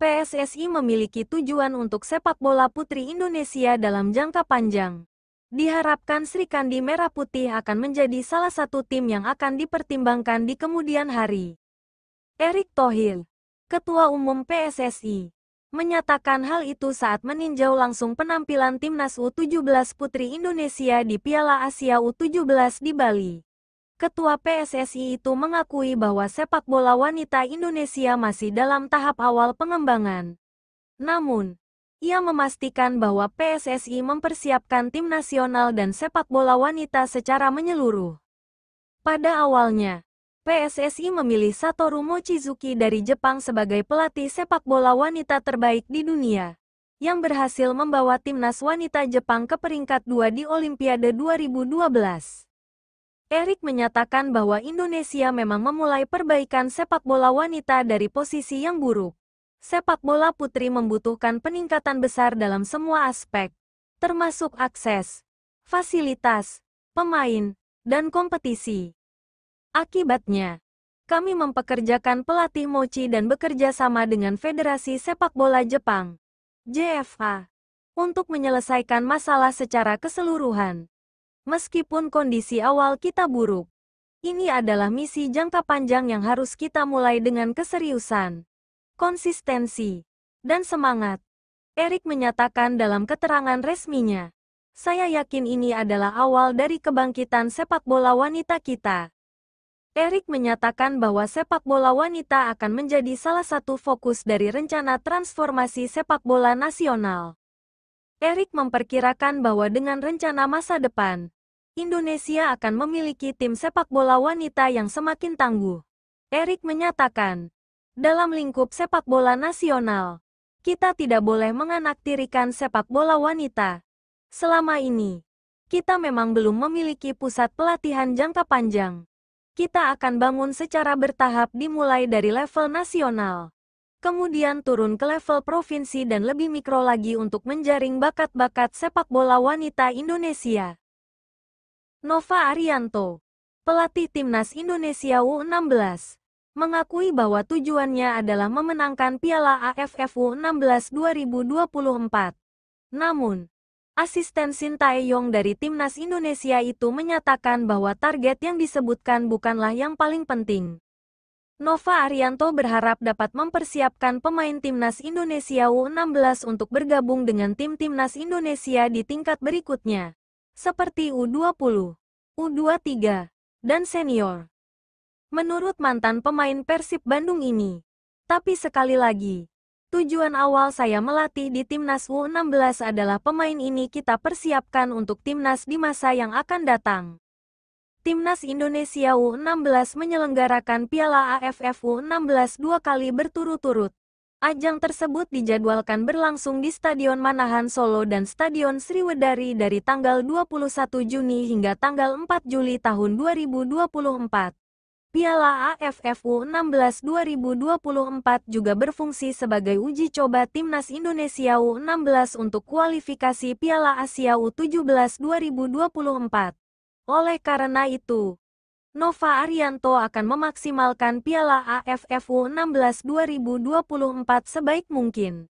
PSSI memiliki tujuan untuk sepak bola putri Indonesia dalam jangka panjang. Diharapkan Sri Kandi Merah Putih akan menjadi salah satu tim yang akan dipertimbangkan di kemudian hari. Erick Thohir, Ketua Umum PSSI, menyatakan hal itu saat meninjau langsung penampilan Timnas U17 Putri Indonesia di Piala Asia U17 di Bali. Ketua PSSI itu mengakui bahwa sepak bola wanita Indonesia masih dalam tahap awal pengembangan. Namun, ia memastikan bahwa PSSI mempersiapkan tim nasional dan sepak bola wanita secara menyeluruh. Pada awalnya, PSSI memilih Satoru Mochizuki dari Jepang sebagai pelatih sepak bola wanita terbaik di dunia, yang berhasil membawa timnas wanita Jepang ke peringkat 2 di Olimpiade 2012. Erik menyatakan bahwa Indonesia memang memulai perbaikan sepak bola wanita dari posisi yang buruk. Sepak bola putri membutuhkan peningkatan besar dalam semua aspek, termasuk akses, fasilitas, pemain, dan kompetisi. Akibatnya, kami mempekerjakan pelatih Mochi dan bekerja sama dengan Federasi Sepak Bola Jepang, JFA, untuk menyelesaikan masalah secara keseluruhan. Meskipun kondisi awal kita buruk, ini adalah misi jangka panjang yang harus kita mulai dengan keseriusan, konsistensi, dan semangat. Erik menyatakan dalam keterangan resminya, saya yakin ini adalah awal dari kebangkitan sepak bola wanita kita. Erik menyatakan bahwa sepak bola wanita akan menjadi salah satu fokus dari rencana transformasi sepak bola nasional. Erik memperkirakan bahwa dengan rencana masa depan, Indonesia akan memiliki tim sepak bola wanita yang semakin tangguh. Erik menyatakan, dalam lingkup sepak bola nasional, kita tidak boleh menganaktirikan sepak bola wanita. Selama ini, kita memang belum memiliki pusat pelatihan jangka panjang. Kita akan bangun secara bertahap dimulai dari level nasional kemudian turun ke level provinsi dan lebih mikro lagi untuk menjaring bakat-bakat sepak bola wanita Indonesia. Nova Arianto, pelatih timnas Indonesia U16, mengakui bahwa tujuannya adalah memenangkan Piala AFF U16 2024. Namun, asisten Sintayong dari timnas Indonesia itu menyatakan bahwa target yang disebutkan bukanlah yang paling penting. Nova Arianto berharap dapat mempersiapkan pemain timnas Indonesia U16 untuk bergabung dengan tim timnas Indonesia di tingkat berikutnya, seperti U20, U23, dan senior. Menurut mantan pemain Persib Bandung ini, tapi sekali lagi, tujuan awal saya melatih di timnas U16 adalah pemain ini kita persiapkan untuk timnas di masa yang akan datang. Timnas Indonesia U16 menyelenggarakan Piala AFF U16 dua kali berturut-turut. Ajang tersebut dijadwalkan berlangsung di Stadion Manahan Solo dan Stadion Sriwedari dari tanggal 21 Juni hingga tanggal 4 Juli tahun 2024. Piala AFF U16 2024 juga berfungsi sebagai uji coba Timnas Indonesia U16 untuk kualifikasi Piala Asia U17 2024. Oleh karena itu, Nova Arianto akan memaksimalkan Piala AFF U16 2024 sebaik mungkin.